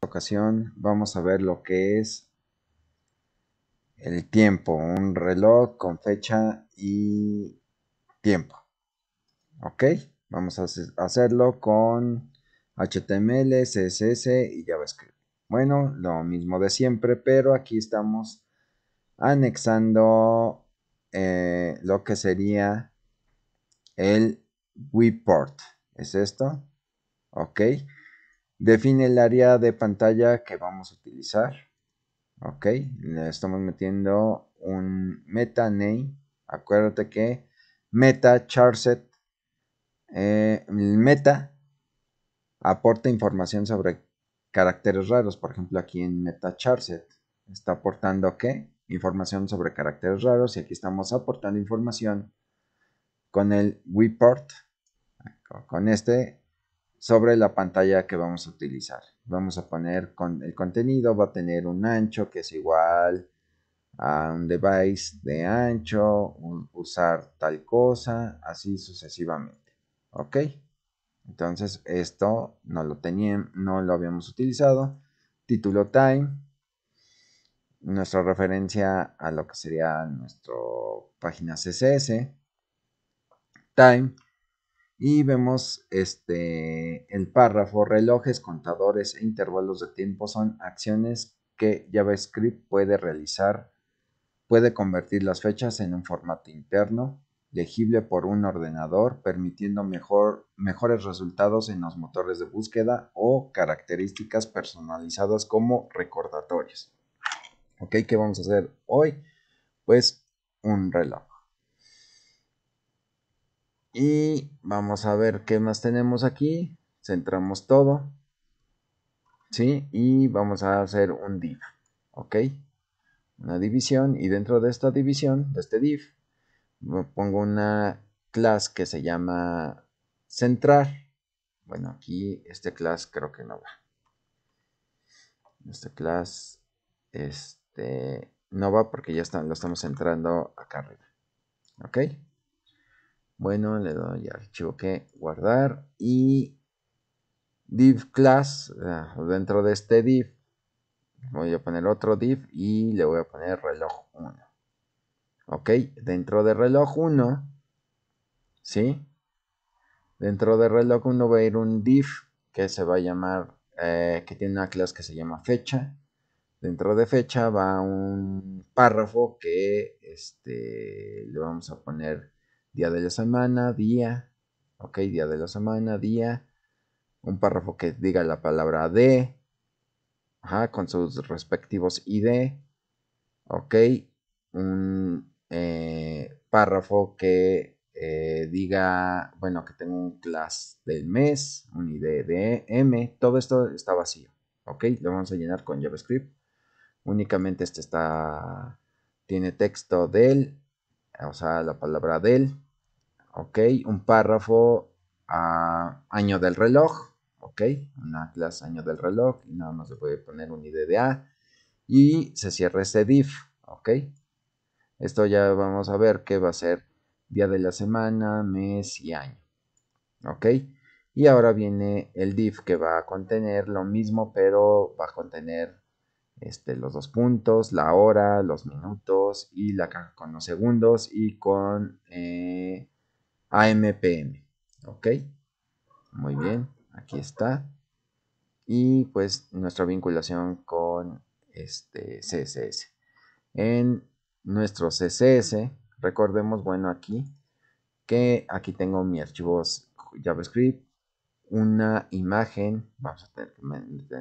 ocasión vamos a ver lo que es el tiempo, un reloj con fecha y tiempo. Ok, vamos a hacerlo con HTML, CSS y JavaScript. Bueno, lo mismo de siempre, pero aquí estamos anexando eh, lo que sería el report. ¿Es esto? Ok. Define el área de pantalla que vamos a utilizar. Ok, le estamos metiendo un meta name. Acuérdate que meta charset, eh, meta aporta información sobre caracteres raros. Por ejemplo, aquí en meta charset está aportando qué? Información sobre caracteres raros y aquí estamos aportando información con el WePort, con este sobre la pantalla que vamos a utilizar. Vamos a poner con el contenido, va a tener un ancho que es igual a un device de ancho, un, usar tal cosa, así sucesivamente. ¿Ok? Entonces esto no lo teníamos, no lo habíamos utilizado. Título time, nuestra referencia a lo que sería nuestra página CSS. Time, y vemos este, el párrafo, relojes, contadores e intervalos de tiempo son acciones que JavaScript puede realizar. Puede convertir las fechas en un formato interno, legible por un ordenador, permitiendo mejor, mejores resultados en los motores de búsqueda o características personalizadas como recordatorios. ¿Ok? ¿Qué vamos a hacer hoy? Pues un reloj. Y vamos a ver qué más tenemos aquí. Centramos todo. ¿Sí? Y vamos a hacer un div. ¿Ok? Una división. Y dentro de esta división, de este div, pongo una clase que se llama centrar. Bueno, aquí este class creo que no va. Este class este, no va porque ya lo estamos centrando acá arriba. ¿Ok? Bueno, le doy archivo que guardar y div class. Ah, dentro de este div voy a poner otro div y le voy a poner reloj 1. Ok, dentro de reloj 1, ¿sí? Dentro de reloj 1 va a ir un div que se va a llamar, eh, que tiene una clase que se llama fecha. Dentro de fecha va un párrafo que este, le vamos a poner día de la semana, día, ok, día de la semana, día, un párrafo que diga la palabra de, ajá, con sus respectivos ID, ok, un eh, párrafo que eh, diga, bueno, que tengo un class del mes, un ID de M, todo esto está vacío, ok, lo vamos a llenar con JavaScript, únicamente este está, tiene texto del, o sea, la palabra del, ¿ok? Un párrafo a año del reloj, ¿ok? Una clase año del reloj y nada más le puede poner un ID de A y se cierra este div, ¿ok? Esto ya vamos a ver qué va a ser día de la semana, mes y año, ¿ok? Y ahora viene el div que va a contener lo mismo, pero va a contener este, los dos puntos, la hora, los minutos y la caja con los segundos y con eh, AMPM. ¿Ok? Muy bien, aquí está. Y pues nuestra vinculación con este CSS. En nuestro CSS, recordemos, bueno, aquí que aquí tengo mi archivo JavaScript, una imagen, vamos a tener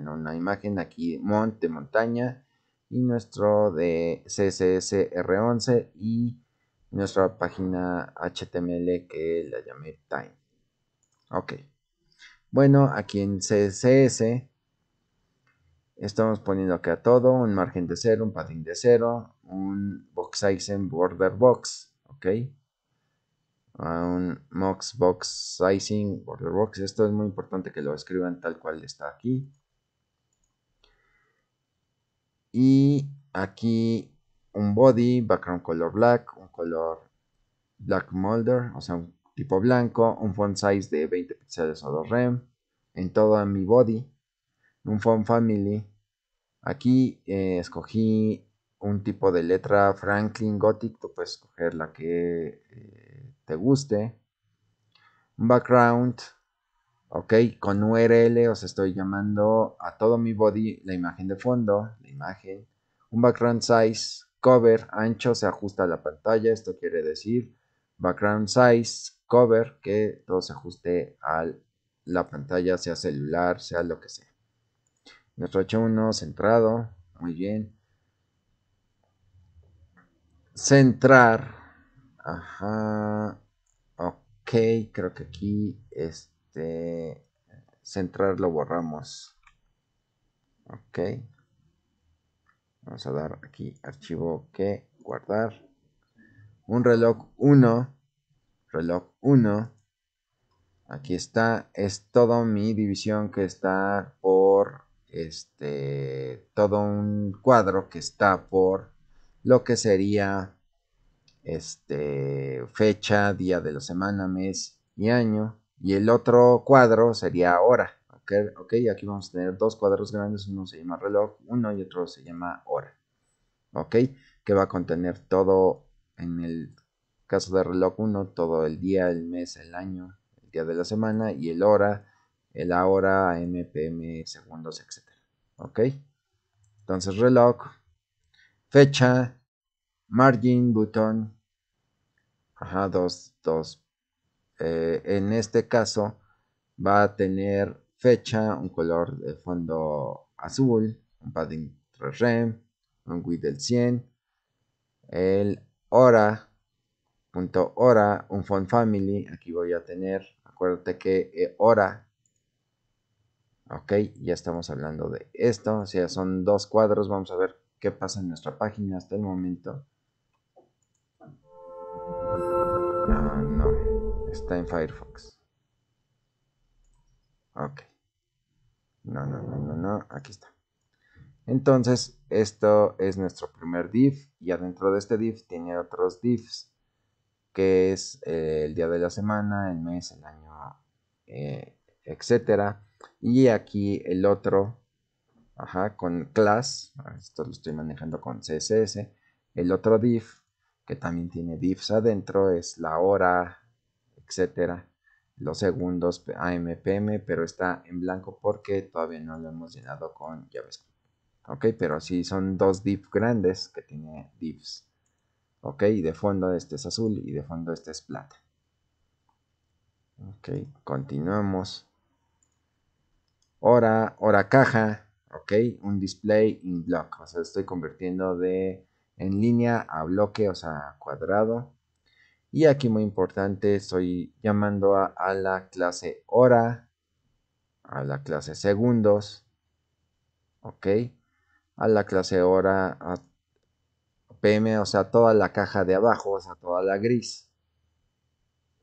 una imagen aquí monte, montaña, y nuestro de CSS R11 y nuestra página HTML que la llamé time. Ok. Bueno, aquí en CSS estamos poniendo a todo, un margen de cero, un padding de cero, un box size en border box, ok. Ah, un mox box sizing, border box, esto es muy importante que lo escriban tal cual está aquí. Y aquí un body, background color black, color Black Molder, o sea, un tipo blanco, un font size de 20 píxeles o 2 rem, en todo mi body, un font family. Aquí eh, escogí un tipo de letra Franklin Gothic, tú puedes escoger la que eh, te guste. Un background, ok, con URL os estoy llamando a todo mi body la imagen de fondo, la imagen. Un background size, cover ancho se ajusta a la pantalla, esto quiere decir background size cover que todo se ajuste a la pantalla, sea celular, sea lo que sea. Nuestro h1, centrado, muy bien. Centrar, ajá, ok, creo que aquí este centrar lo borramos. Ok. Vamos a dar aquí archivo que guardar. Un reloj 1. Reloj 1. Aquí está. Es toda mi división que está por este. Todo un cuadro que está por lo que sería este fecha, día de la semana, mes y año. Y el otro cuadro sería hora ok, aquí vamos a tener dos cuadros grandes, uno se llama reloj, uno y otro se llama hora, ok, que va a contener todo, en el caso de reloj 1, todo el día, el mes, el año, el día de la semana y el hora, el ahora, mpm, segundos, etcétera, Ok, entonces reloj, fecha, margin, botón, ajá, dos, dos. Eh, en este caso va a tener fecha, un color de fondo azul, un padding 3 rem un width del 100, el hora, punto hora, un font family, aquí voy a tener, acuérdate que eh, hora, ok, ya estamos hablando de esto, o sea, son dos cuadros, vamos a ver qué pasa en nuestra página hasta el momento. Ah, no, está en Firefox. Ok. No, no, no, no, no. Aquí está. Entonces, esto es nuestro primer div y adentro de este div tiene otros divs, que es eh, el día de la semana, el mes, el año, eh, etcétera. Y aquí el otro, ajá, con class, esto lo estoy manejando con CSS. El otro div, que también tiene divs adentro, es la hora, etcétera los segundos AMPM, pero está en blanco porque todavía no lo hemos llenado con JavaScript. Ok, pero si son dos divs grandes que tiene divs. Ok, y de fondo este es azul y de fondo este es plata. Ok, continuamos. Hora, hora caja, ok, un display in block. O sea, estoy convirtiendo de en línea a bloque, o sea, cuadrado. Y aquí muy importante, estoy llamando a, la clase hora, a la clase segundos, ¿ok? A la clase hora, a PM, o sea, toda la caja de abajo, o sea, toda la gris.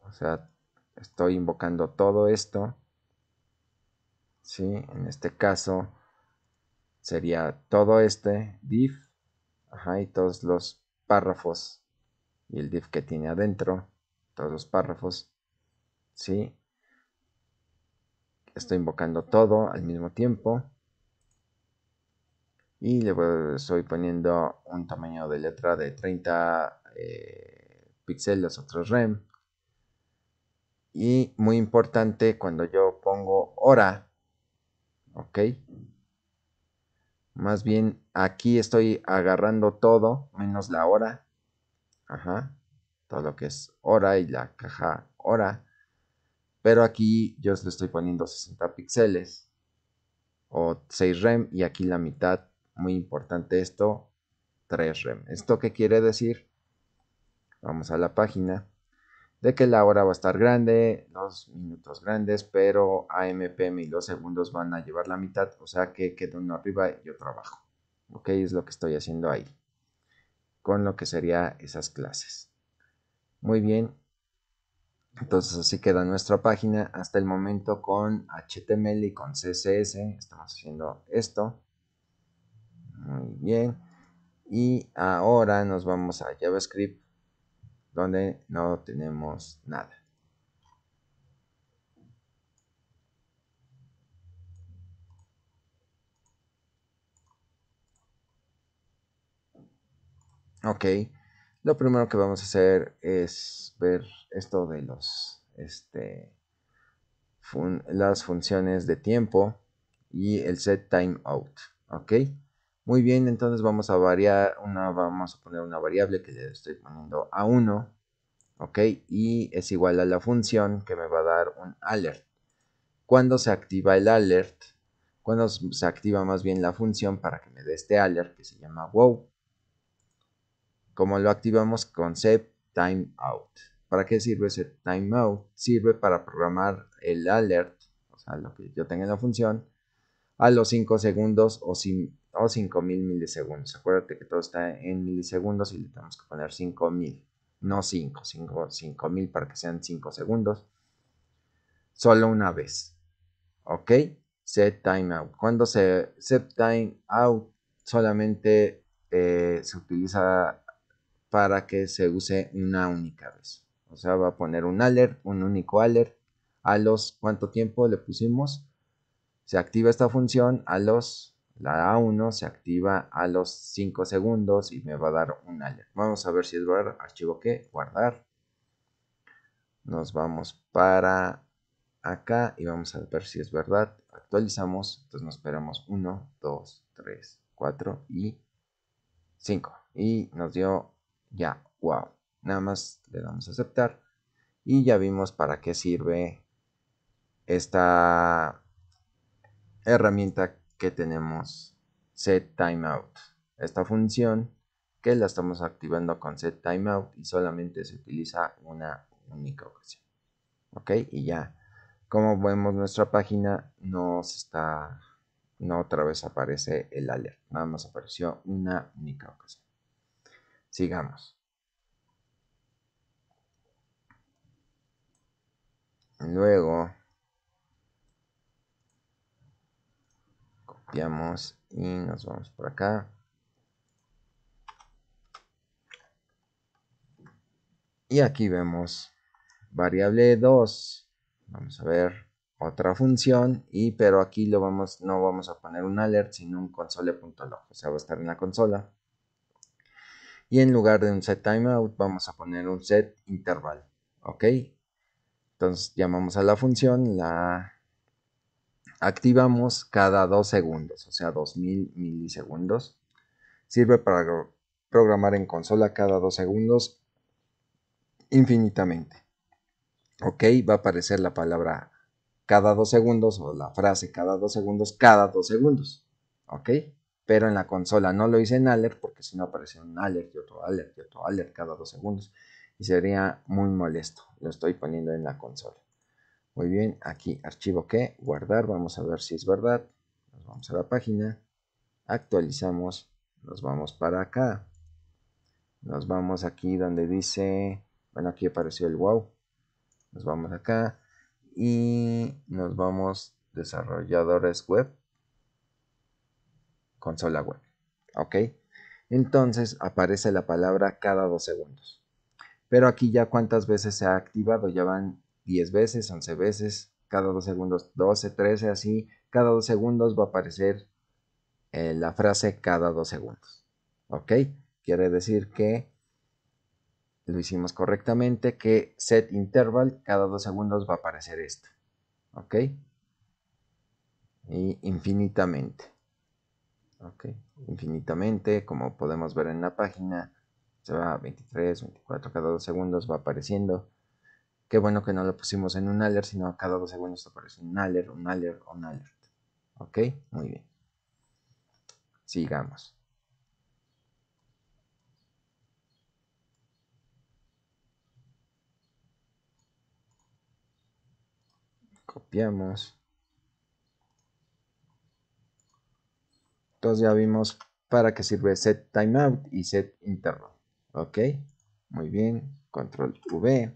O sea, estoy invocando todo esto. ¿Sí? En este caso sería todo este div ajá, y todos los párrafos y el div que tiene adentro, todos los párrafos, ¿sí? Estoy invocando todo al mismo tiempo. Y le voy, estoy poniendo un tamaño de letra de 30 eh, píxeles o rem. Y muy importante, cuando yo pongo hora, ¿ok? Más bien, aquí estoy agarrando todo, menos la hora, todo lo que es hora y la caja hora. Pero aquí yo le estoy poniendo 60 píxeles o 6 rem y aquí la mitad, muy importante esto, 3 rem. ¿Esto qué quiere decir? Vamos a la página. De que la hora va a estar grande, los minutos grandes, pero AMPM y los segundos van a llevar la mitad, o sea que queda uno arriba y otro abajo. Ok, es lo que estoy haciendo ahí con lo que serían esas clases. Muy bien, entonces así queda nuestra página hasta el momento con HTML y con CSS. Estamos haciendo esto. Muy bien. Y ahora nos vamos a JavaScript donde no tenemos nada. Ok, lo primero que vamos a hacer es ver esto de los, este, las funciones de tiempo y el set timeout. Ok, muy bien, entonces vamos a variar una, vamos a poner una variable que le estoy poniendo a 1. Ok, y es igual a la función que me va a dar un alert. Cuando se activa el alert, cuando se activa más bien la función para que me dé este alert que se llama wow como lo activamos con set timeout. ¿Para qué sirve set timeout? Sirve para programar el alert, o sea, lo que yo tenga en la función, a los 5 segundos o, 5000 milisegundos. Acuérdate que todo está en milisegundos y le tenemos que poner 5000, no 5, 5000 para que sean 5 segundos. Solo una vez. ¿Ok? Set timeout. Cuando se set timeout solamente eh, se utiliza para que se use una única vez. O sea, va a poner un alert, un único alert. A los cuánto tiempo le pusimos, se activa esta función. A los, la A1 se activa a los 5 segundos y me va a dar un alert. Vamos a ver si es verdad. archivo que, guardar. Nos vamos para acá y vamos a ver si es verdad. Actualizamos, entonces nos esperamos 1, 2, 3, 4 y 5. Y nos dio ya, wow. Nada más le damos a aceptar. Y ya vimos para qué sirve esta herramienta que tenemos, set timeout. Esta función que la estamos activando con set timeout y solamente se utiliza una única ocasión. Ok, y ya, como vemos nuestra página, no se está, no otra vez aparece el alert, nada más apareció una única ocasión. Sigamos. Luego copiamos y nos vamos por acá. Y aquí vemos variable 2. Vamos a ver otra función y pero aquí lo vamos no vamos a poner un alert sino un console.log, o sea, va a estar en la consola. Y en lugar de un set timeout vamos a poner un set interval. ¿Ok? Entonces llamamos a la función, la activamos cada dos segundos, o sea 2000 milisegundos. Sirve para programar en consola cada dos segundos infinitamente. Ok, va a aparecer la palabra cada dos segundos o la frase cada dos segundos, cada dos segundos. Ok pero en la consola no lo hice en alert porque si no aparece un alert y otro alert y otro alert cada dos segundos y sería muy molesto. Lo estoy poniendo en la consola. Muy bien, aquí archivo que, guardar, vamos a ver si es verdad. Nos vamos a la página, actualizamos, nos vamos para acá. Nos vamos aquí donde dice, bueno aquí apareció el wow. Nos vamos acá y nos vamos desarrolladores web consola web. ¿Ok? Entonces aparece la palabra cada dos segundos. Pero aquí ya cuántas veces se ha activado, ya van 10 veces, 11 veces, cada dos segundos 12, 13, así. Cada dos segundos va a aparecer eh, la frase cada dos segundos. ¿Ok? Quiere decir que lo hicimos correctamente, que set interval cada dos segundos va a aparecer esto. ¿Ok? Y infinitamente. Okay. Infinitamente, como podemos ver en la página, se va a 23, 24, cada dos segundos va apareciendo. Qué bueno que no lo pusimos en un alert, sino cada dos segundos aparece un alert, un alert, un alert. ¿Ok? Muy bien. Sigamos. Copiamos. Entonces ya vimos para qué sirve set timeout y set interno. Ok, muy bien, control V.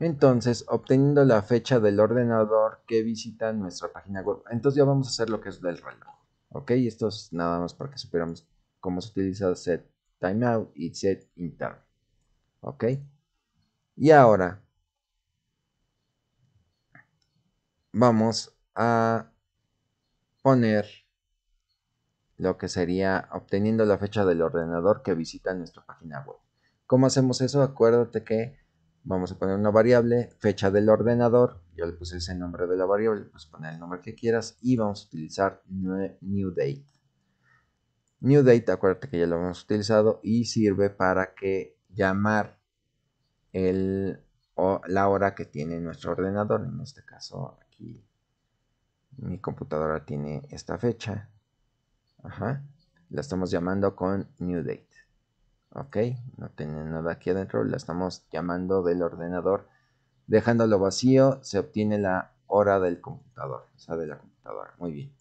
Entonces, obteniendo la fecha del ordenador que visita nuestra página web. Entonces ya vamos a hacer lo que es del reloj. Ok, esto es nada más para que supiéramos cómo se utiliza set timeout y set Ok, y ahora vamos a poner lo que sería obteniendo la fecha del ordenador que visita nuestra página web. ¿Cómo hacemos eso? Acuérdate que vamos a poner una variable, fecha del ordenador, yo le puse ese nombre de la variable, pues poner el nombre que quieras y vamos a utilizar new date. New date, acuérdate que ya lo hemos utilizado y sirve para que llamar la hora que tiene nuestro ordenador, en este caso aquí mi computadora tiene esta fecha, Ajá. La estamos llamando con new date. Ok, no tiene nada aquí adentro. La estamos llamando del ordenador. Dejándolo vacío, se obtiene la hora del computador. O sea, de la computadora. Muy bien.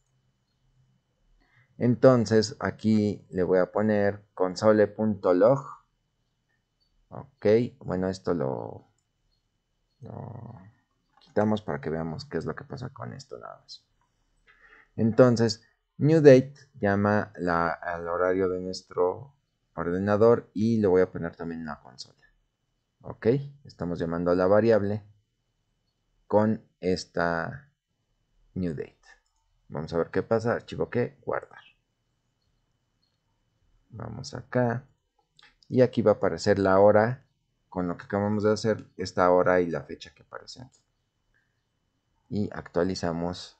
Entonces aquí le voy a poner console.log. Ok, bueno, esto lo, lo, quitamos para que veamos qué es lo que pasa con esto nada más. Entonces, NewDate, llama al horario de nuestro ordenador y le voy a poner también la consola. Ok, estamos llamando a la variable con esta New Date. Vamos a ver qué pasa. Archivo que guardar. Vamos acá. Y aquí va a aparecer la hora con lo que acabamos de hacer, esta hora y la fecha que aparece aquí. Y actualizamos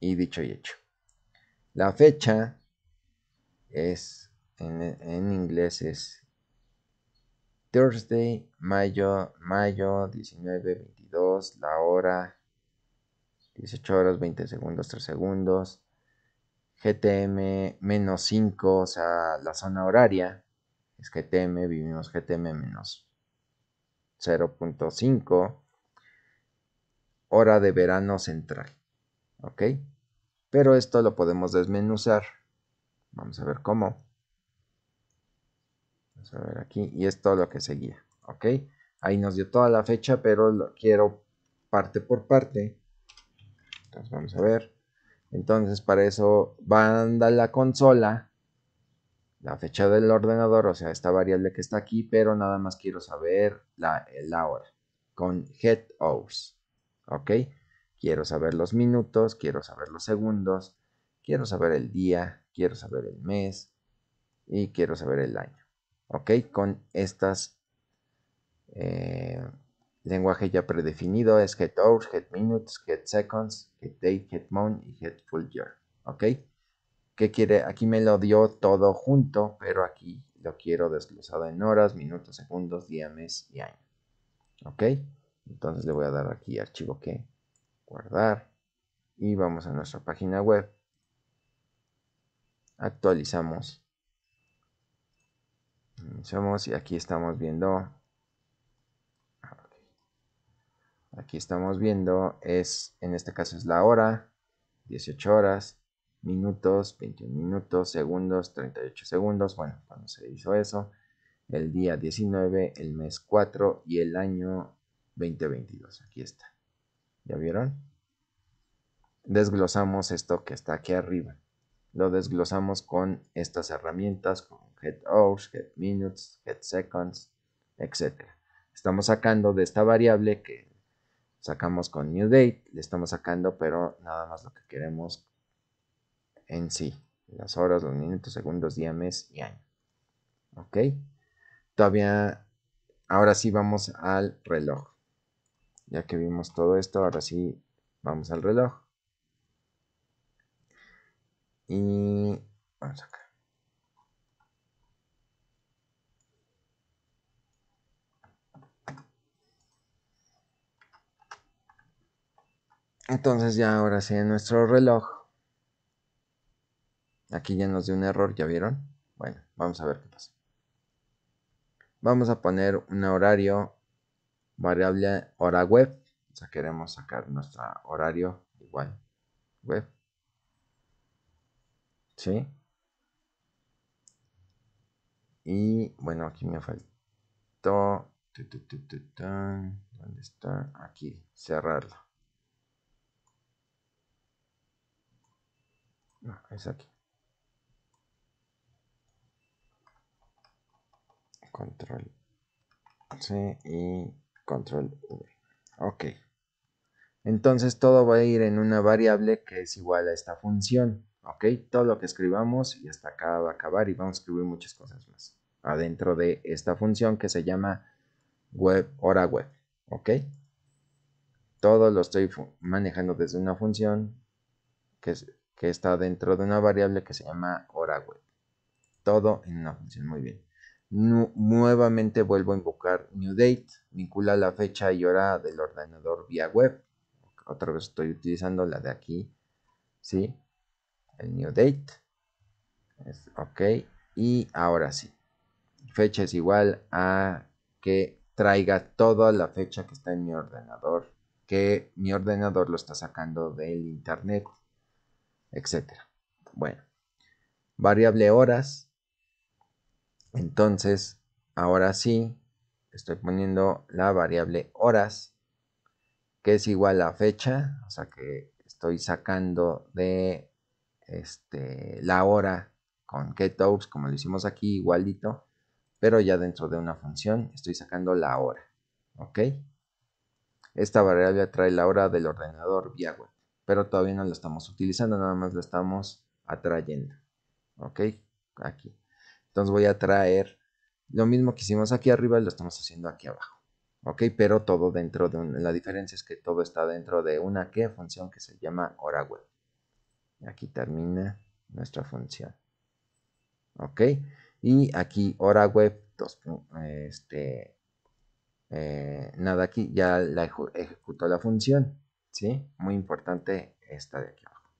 y dicho y hecho. La fecha es en, inglés es Thursday, mayo, mayo 19, 22, la hora 18 horas, 20 segundos, 3 segundos. GTM menos 5, o sea, la zona horaria es GTM, vivimos GTM menos 0.5, hora de verano central. ¿Ok? Pero esto lo podemos desmenuzar. Vamos a ver cómo. Vamos a ver aquí. Y es lo que seguía. ¿Ok? Ahí nos dio toda la fecha, pero lo quiero parte por parte. Entonces vamos a ver. Entonces para eso banda la consola. La fecha del ordenador, o sea, esta variable que está aquí, pero nada más quiero saber la, hora con head hours. ¿Ok? Quiero saber los minutos, quiero saber los segundos, quiero saber el día, quiero saber el mes y quiero saber el año. ¿Ok? Con estas eh, lenguaje ya predefinido es get hours, get minutes, get seconds, get date, get month y get full year. ¿Ok? ¿Qué quiere? Aquí me lo dio todo junto, pero aquí lo quiero desglosado en horas, minutos, segundos, día, mes y año. ¿Ok? Entonces le voy a dar aquí archivo que guardar y vamos a nuestra página web. Actualizamos. Iniciamos y aquí estamos viendo. Aquí estamos viendo, es en este caso es la hora, 18 horas, minutos, 21 minutos, segundos, 38 segundos. Bueno, cuando se hizo eso, el día 19, el mes 4 y el año 2022. Aquí está. ¿Ya vieron? Desglosamos esto que está aquí arriba. Lo desglosamos con estas herramientas, con get hours, get minutes, seconds, etc. Estamos sacando de esta variable que sacamos con new date, le estamos sacando, pero nada más lo que queremos en sí. Las horas, los minutos, segundos, día, mes y año. ¿Ok? Todavía, ahora sí vamos al reloj. Ya que vimos todo esto, ahora sí vamos al reloj. Y vamos acá. Entonces ya ahora sí en nuestro reloj. Aquí ya nos dio un error, ¿ya vieron? Bueno, vamos a ver qué pasa. Vamos a poner un horario variable hora web. ya queremos sacar nuestro horario igual web. ¿Sí? Y bueno, aquí me faltó. ¿Dónde está? Aquí, cerrarlo. No, es aquí. Control ¿Sí? y control V. Ok. Entonces todo va a ir en una variable que es igual a esta función. Ok, todo lo que escribamos y hasta acá va a acabar y vamos a escribir muchas cosas más adentro de esta función que se llama web hora web. Ok, todo lo estoy manejando desde una función que, que está dentro de una variable que se llama hora web. Todo en una función, muy bien nuevamente vuelvo a invocar New Date, vincula la fecha y hora del ordenador vía web. Otra vez estoy utilizando la de aquí, ¿sí? El New Date. Es, ok, y ahora sí. Fecha es igual a que traiga toda la fecha que está en mi ordenador, que mi ordenador lo está sacando del internet, Etcétera, Bueno, variable horas entonces, ahora sí, estoy poniendo la variable horas, que es igual a fecha, o sea que estoy sacando de este, la hora con getOps, como lo hicimos aquí, igualito, pero ya dentro de una función estoy sacando la hora, ¿ok? Esta variable atrae la hora del ordenador vía web, pero todavía no la estamos utilizando, nada más la estamos atrayendo, ¿ok? Aquí. Entonces voy a traer lo mismo que hicimos aquí arriba, lo estamos haciendo aquí abajo. ¿Ok? Pero todo dentro de La diferencia es que todo está dentro de una que función que se llama hora web. Aquí termina nuestra función. ¿Ok? Y aquí hora web, dos, este, eh, nada aquí, ya la ejecutó la función. ¿Sí? Muy importante esta de aquí abajo.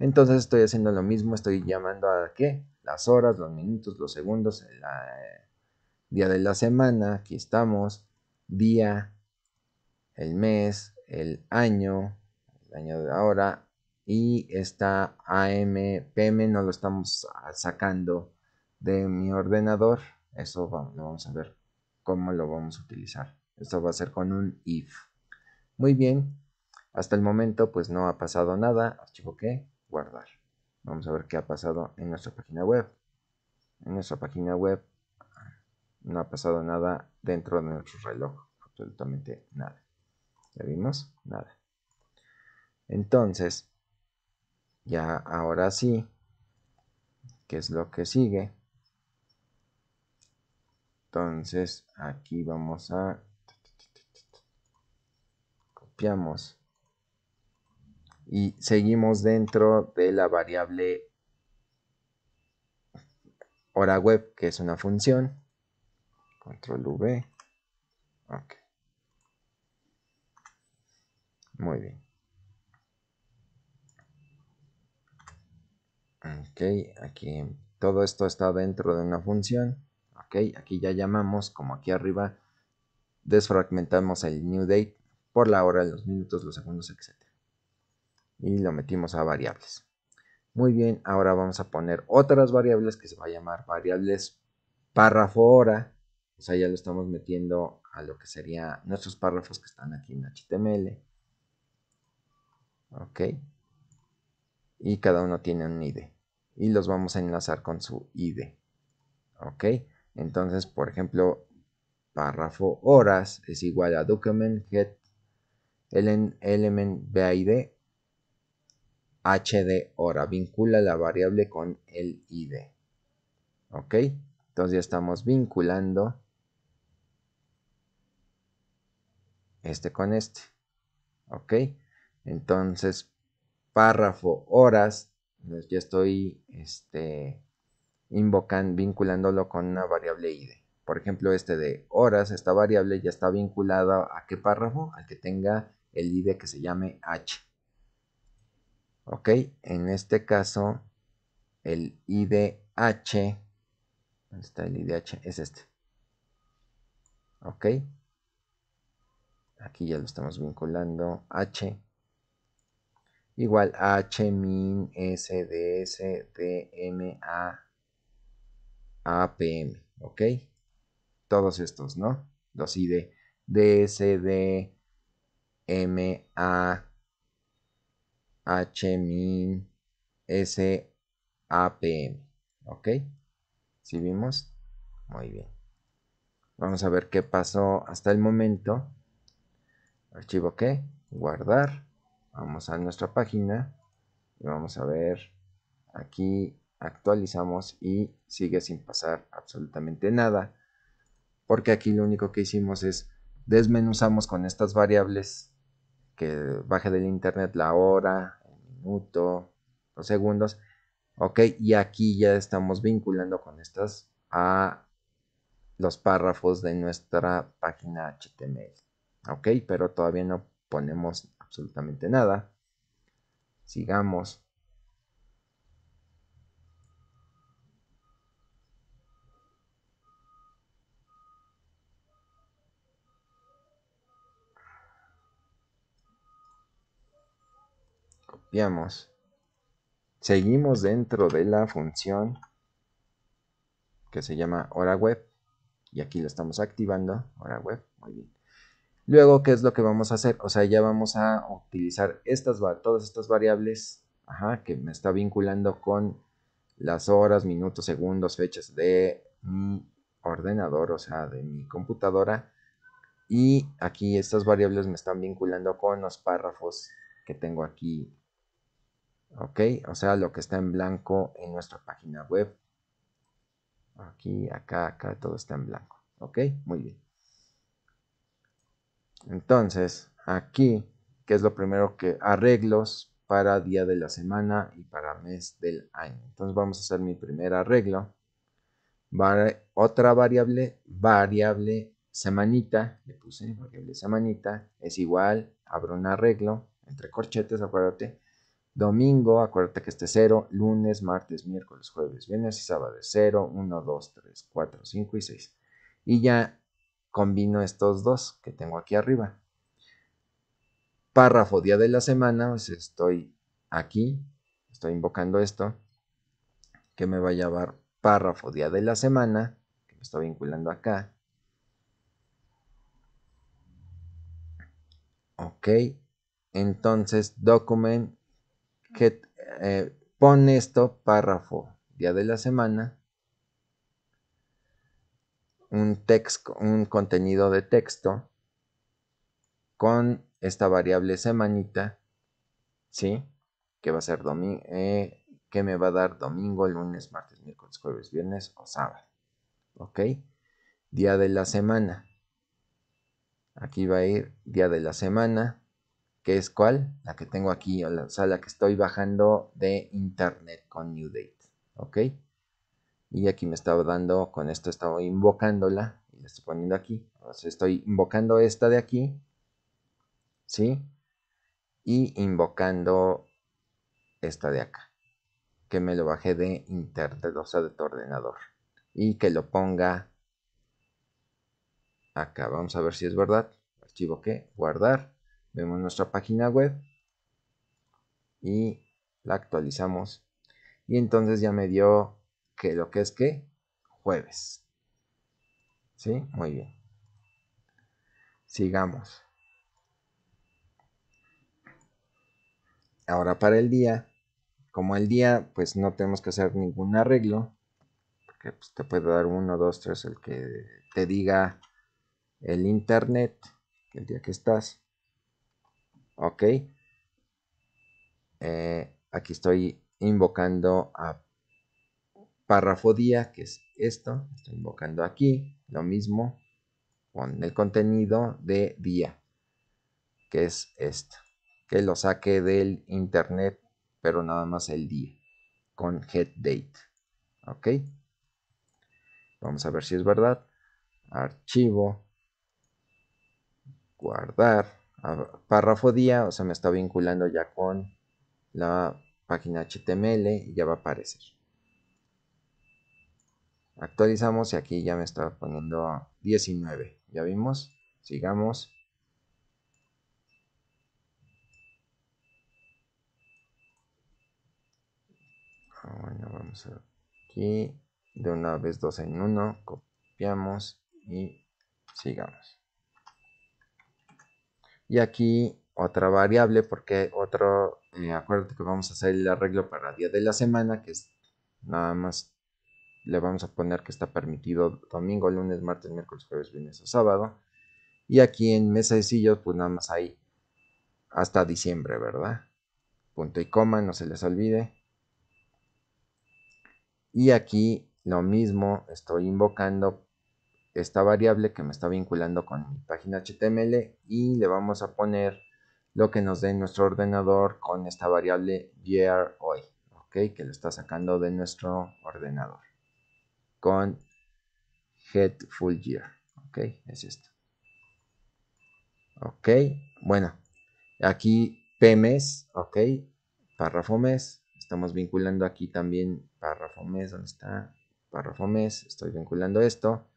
Entonces estoy haciendo lo mismo, estoy llamando a qué? las horas, los minutos, los segundos, el eh, día de la semana, aquí estamos, día, el mes, el año, el año de ahora, y esta ampm no lo estamos ah, sacando de mi ordenador, eso vamos a ver cómo lo vamos a utilizar. Esto va a ser con un if. Muy bien, hasta el momento pues no ha pasado nada, archivo que guardar. Vamos a ver qué ha pasado en nuestra página web. En nuestra página web no ha pasado nada dentro de nuestro reloj. Absolutamente nada. ¿Ya vimos? Nada. Entonces, ya ahora sí, ¿qué es lo que sigue? Entonces, aquí vamos a... Copiamos y seguimos dentro de la variable hora web que es una función control v ok, muy bien ok aquí todo esto está dentro de una función ok aquí ya llamamos como aquí arriba desfragmentamos el new date por la hora los minutos los segundos etc y lo metimos a variables. Muy bien, ahora vamos a poner otras variables que se va a llamar variables párrafo hora. O sea, ya lo estamos metiendo a lo que serían nuestros párrafos que están aquí en HTML. Ok. Y cada uno tiene un ID. Y los vamos a enlazar con su ID. Ok. Entonces, por ejemplo, párrafo horas es igual a document get element bid h de hora. Vincula la variable con el id. ¿Ok? Entonces ya estamos vinculando este con este. ¿Ok? Entonces, párrafo horas, pues ya estoy este, invocando, vinculándolo con una variable id. Por ejemplo, este de horas, esta variable ya está vinculada a qué párrafo? Al que tenga el id que se llame h. Ok, en este caso, el IDH, ¿dónde está el IDH? Es este. Ok, aquí ya lo estamos vinculando, H, igual a H min S S D D A P M, ¿ok? Todos estos, ¿no? Los ID DSD MA hmin sapm. ¿Ok? si vimos? Muy bien. Vamos a ver qué pasó hasta el momento. Archivo que, guardar. Vamos a nuestra página y vamos a ver aquí actualizamos y sigue sin pasar absolutamente nada porque aquí lo único que hicimos es desmenuzamos con estas variables que baje del internet la hora, el minuto, los segundos. Ok, y aquí ya estamos vinculando con estas a los párrafos de nuestra página HTML. Ok, pero todavía no ponemos absolutamente nada. Sigamos. copiamos. Seguimos dentro de la función que se llama hora web. Y aquí lo estamos activando, hora web, muy bien. Luego, ¿qué es lo que vamos a hacer? O sea, ya vamos a utilizar estas, todas estas variables que me está vinculando con las horas, minutos, segundos, fechas de mi ordenador, o sea, de mi computadora. Y aquí estas variables me están vinculando con los párrafos que tengo aquí ok o sea lo que está en blanco en nuestra página web aquí acá acá todo está en blanco ok muy bien entonces aquí que es lo primero que arreglos para día de la semana y para mes del año entonces vamos a hacer mi primer arreglo otra variable variable semanita, le puse variable semanita, es igual, abro un arreglo, entre corchetes, acuérdate, Domingo, acuérdate que este es 0, lunes, martes, miércoles, jueves, viernes y sábado es 0, 1, 2, 3, 4, 5 y 6. Y ya combino estos dos que tengo aquí arriba. Párrafo día de la semana, estoy aquí, estoy invocando esto, que me va a llevar párrafo día de la semana, que me está vinculando acá. Ok, entonces document que eh, pon esto párrafo, día de la semana, un, texto, un contenido de texto con esta variable semanita, ¿sí? Que va a ser domingo, eh, que me va a dar domingo, lunes, martes, miércoles, jueves, viernes o sábado, ¿ok? Día de la semana. Aquí va a ir día de la semana, que es cuál? La que tengo aquí, o sea, la que estoy bajando de internet con New Date, ¿ok? Y aquí me estaba dando, con esto estaba invocándola, y la estoy poniendo aquí, o sea, estoy invocando esta de aquí, ¿sí? Y invocando esta de acá, que me lo bajé de internet, o sea, de tu ordenador, y que lo ponga acá, vamos a ver si es verdad, archivo que, guardar, vemos nuestra página web y la actualizamos y entonces ya me dio que lo que es que jueves sí muy bien sigamos ahora para el día como el día pues no tenemos que hacer ningún arreglo porque pues, te puede dar uno dos tres el que te diga el internet el día que estás ok eh, aquí estoy invocando a párrafo día que es esto estoy invocando aquí lo mismo con el contenido de día que es esto que lo saque del internet pero nada más el día con head date ok vamos a ver si es verdad archivo guardar párrafo día, o sea, me está vinculando ya con la página HTML y ya va a aparecer. Actualizamos y aquí ya me está poniendo 19. ¿Ya vimos? Sigamos. Ah, bueno, vamos aquí. De una vez dos en uno. Copiamos y sigamos. Y aquí otra variable porque otro, eh, acuérdate que vamos a hacer el arreglo para día de la semana, que es nada más le vamos a poner que está permitido domingo, lunes, martes, miércoles, jueves, viernes o sábado. Y aquí en sillos, pues nada más hay hasta diciembre, ¿verdad? Punto y coma, no se les olvide. Y aquí lo mismo, estoy invocando esta variable que me está vinculando con mi página HTML y le vamos a poner lo que nos dé nuestro ordenador con esta variable year hoy, ¿ok? Que lo está sacando de nuestro ordenador con head full year, ¿ok? Es esto. ¿Ok? Bueno, aquí PMES, ¿ok? Párrafo mes. Estamos vinculando aquí también párrafo mes, ¿dónde está? Párrafo mes, estoy vinculando esto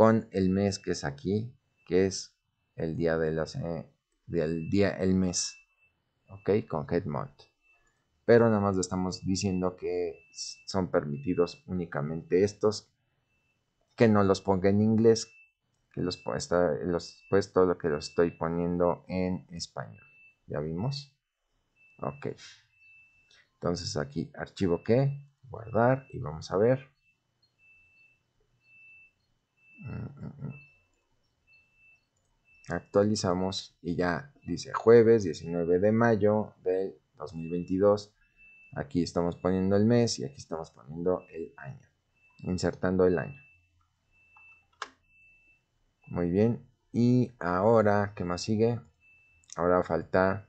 con el mes que es aquí, que es el día de eh, del día, el mes, ok, con head Pero nada más le estamos diciendo que son permitidos únicamente estos, que no los ponga en inglés, que los, está, los pues todo lo que los estoy poniendo en español. ¿Ya vimos? Ok. Entonces aquí archivo que, guardar y vamos a ver. Mm, mm, mm. Actualizamos y ya dice jueves 19 de mayo del 2022. Aquí estamos poniendo el mes y aquí estamos poniendo el año. Insertando el año. Muy bien. Y ahora, ¿qué más sigue? Ahora falta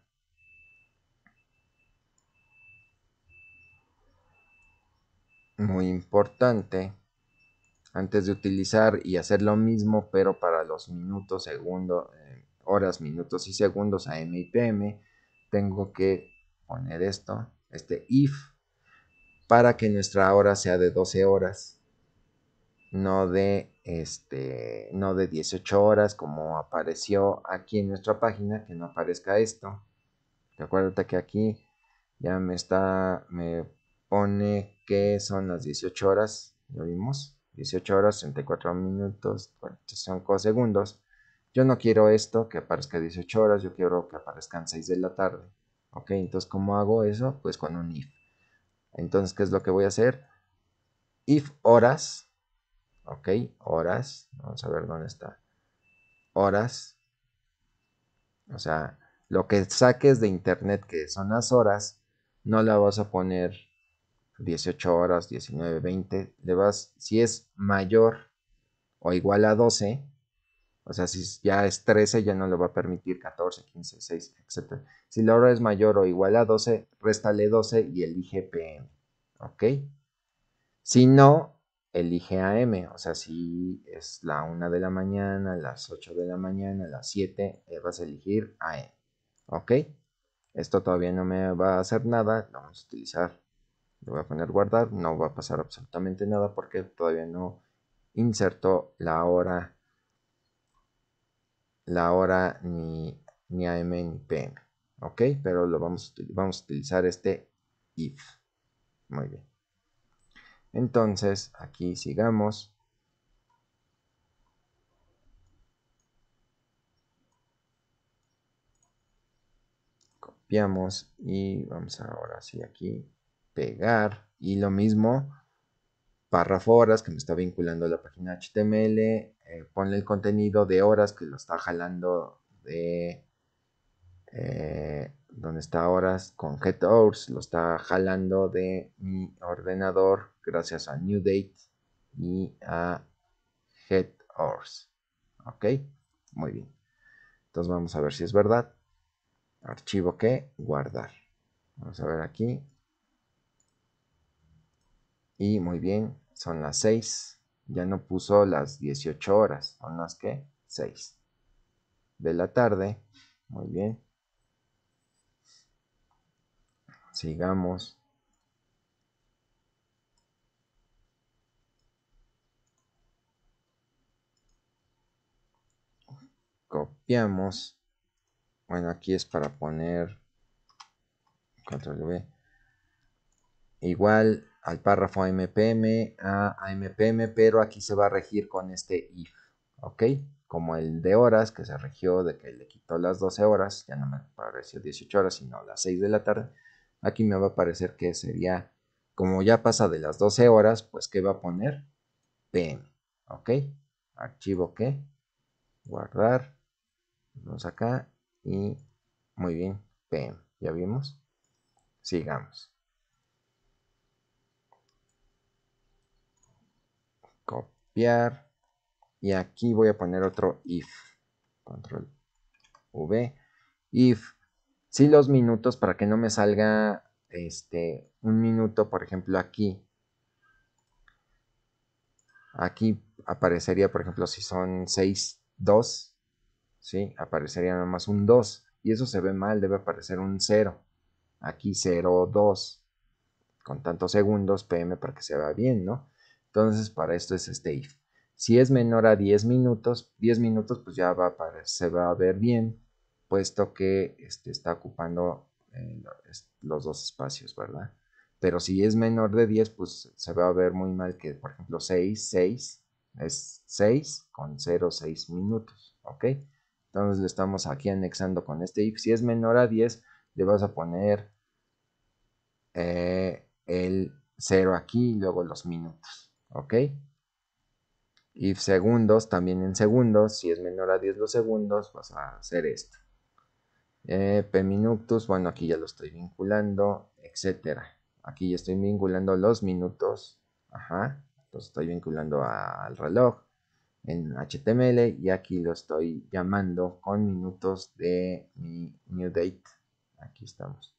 muy importante antes de utilizar y hacer lo mismo, pero para los minutos, segundos, eh, horas, minutos y segundos a y PM, tengo que poner esto, este if, para que nuestra hora sea de 12 horas, no de, este, no de 18 horas como apareció aquí en nuestra página, que no aparezca esto. Recuerda que aquí ya me está, me pone que son las 18 horas, ya vimos 18 horas 34 minutos 45 segundos. Yo no quiero esto que aparezca 18 horas, yo quiero que aparezcan 6 de la tarde. Ok, entonces, ¿cómo hago eso? Pues con un if. Entonces, ¿qué es lo que voy a hacer? If horas, ok, horas, vamos a ver dónde está. Horas, o sea, lo que saques de internet que son las horas, no la vas a poner 18 horas, 19, 20, le vas, si es mayor o igual a 12, o sea, si ya es 13, ya no le va a permitir 14, 15, 6, etc. Si la hora es mayor o igual a 12, réstale 12 y elige PM, ¿ok? Si no, elige AM, o sea, si es la 1 de la mañana, las 8 de la mañana, las 7, vas a elegir AM, ¿ok? Esto todavía no me va a hacer nada, lo vamos a utilizar le voy a poner guardar, no va a pasar absolutamente nada porque todavía no inserto la hora, la hora ni, ni AM ni PM. ¿Ok? Pero lo vamos, vamos a utilizar este if. Muy bien. Entonces, aquí sigamos. Copiamos y vamos ahora sí aquí pegar y lo mismo párrafo horas que me está vinculando a la página HTML, pone eh, ponle el contenido de horas que lo está jalando de eh, donde está horas con get hours, lo está jalando de mi ordenador gracias a new date y a get hours. Ok, muy bien. Entonces vamos a ver si es verdad. Archivo que guardar. Vamos a ver aquí. Y muy bien, son las 6. Ya no puso las 18 horas, son las que 6 de la tarde. Muy bien. Sigamos. Copiamos. Bueno, aquí es para poner control V. Igual al párrafo MPM, a MPM, pero aquí se va a regir con este if, ¿ok? Como el de horas, que se regió de que le quitó las 12 horas, ya no me apareció 18 horas, sino las 6 de la tarde. Aquí me va a aparecer que sería, como ya pasa de las 12 horas, pues que va a poner? PM, ¿ok? Archivo que, guardar, vamos acá y muy bien, PM, ¿ya vimos? Sigamos. copiar. Y aquí voy a poner otro if. Control V. If. Si los minutos para que no me salga este, un minuto, por ejemplo, aquí. Aquí aparecería, por ejemplo, si son 6, 2, si, aparecería nada más un 2. Y eso se ve mal, debe aparecer un 0. Aquí 0, 2. Con tantos segundos, PM, para que se vea bien, ¿no? Entonces, para esto es este if. Si es menor a 10 minutos, 10 minutos pues ya va a se va a ver bien, puesto que este, está ocupando eh, los dos espacios, ¿verdad? Pero si es menor de 10, pues se va a ver muy mal que, por ejemplo, 6, 6 es 6 con 0, 6 minutos, ¿ok? Entonces lo estamos aquí anexando con este if. Si es menor a 10, le vas a poner eh, el 0 aquí y luego los minutos. ¿Ok? Y segundos, también en segundos, si es menor a 10 los segundos, vas a hacer esto. Eh, P minutos, bueno, aquí ya lo estoy vinculando, etcétera. Aquí ya estoy vinculando los minutos, ajá, los estoy vinculando al reloj en HTML y aquí lo estoy llamando con minutos de mi new date. Aquí estamos.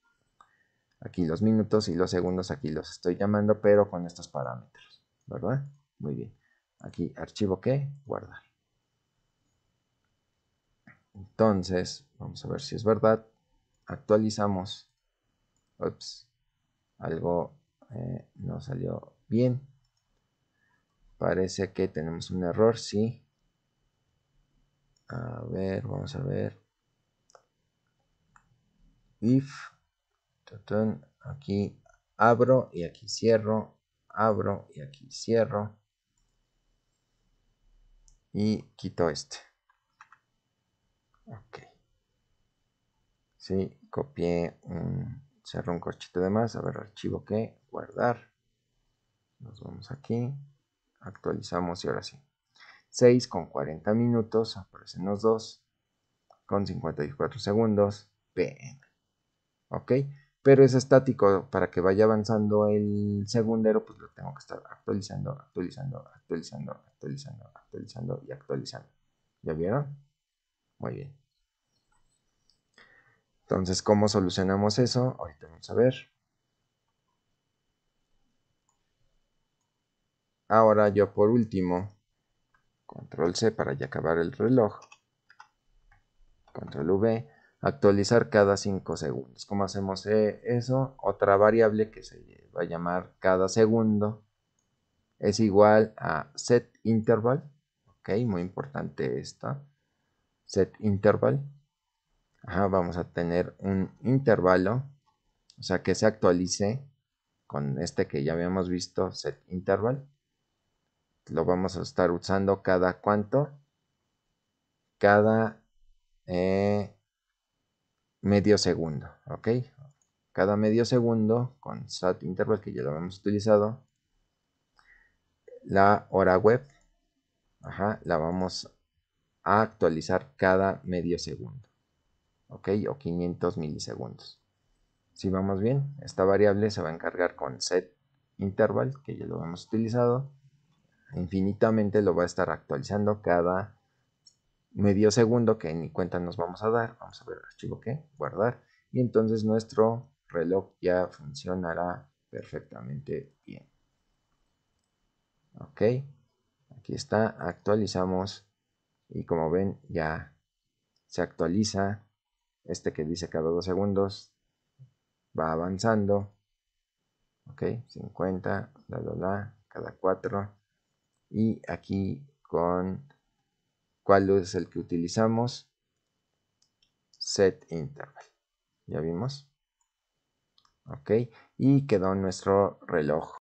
Aquí los minutos y los segundos, aquí los estoy llamando, pero con estos parámetros. ¿verdad? Muy bien. Aquí, archivo que, guardar. Entonces, vamos a ver si es verdad. Actualizamos. Ups, algo eh, no salió bien. Parece que tenemos un error, sí. A ver, vamos a ver. If, aquí abro y aquí cierro abro y aquí cierro y quito este ok si sí, copié un cerró un corchito de más a ver archivo que guardar nos vamos aquí actualizamos y ahora sí 6 con 40 minutos aparecen los dos con 54 segundos pm ok pero es estático para que vaya avanzando el segundero, pues lo tengo que estar actualizando, actualizando, actualizando, actualizando, actualizando y actualizando. ¿Ya vieron? Muy bien. Entonces, ¿cómo solucionamos eso? Ahorita vamos a ver. Ahora yo por último, control C para ya acabar el reloj, control V, actualizar cada 5 segundos. ¿Cómo hacemos eh, eso? Otra variable que se va a llamar cada segundo es igual a set interval. Ok, muy importante esto, Set interval. vamos a tener un intervalo, o sea que se actualice con este que ya habíamos visto, set interval. Lo vamos a estar usando cada cuánto, cada eh, medio segundo, ¿ok? Cada medio segundo, con SAT interval que ya lo hemos utilizado, la hora web, ajá, la vamos a actualizar cada medio segundo, ¿ok? O 500 milisegundos. Si vamos bien, esta variable se va a encargar con set interval, que ya lo hemos utilizado, infinitamente lo va a estar actualizando cada medio segundo que ni cuenta nos vamos a dar. Vamos a ver el archivo que guardar. Y entonces nuestro reloj ya funcionará perfectamente bien. Ok, aquí está, actualizamos y como ven ya se actualiza este que dice cada dos segundos, va avanzando. Ok, 50, cada cuatro Y aquí con cuál es el que utilizamos set interval ya vimos ok y quedó nuestro reloj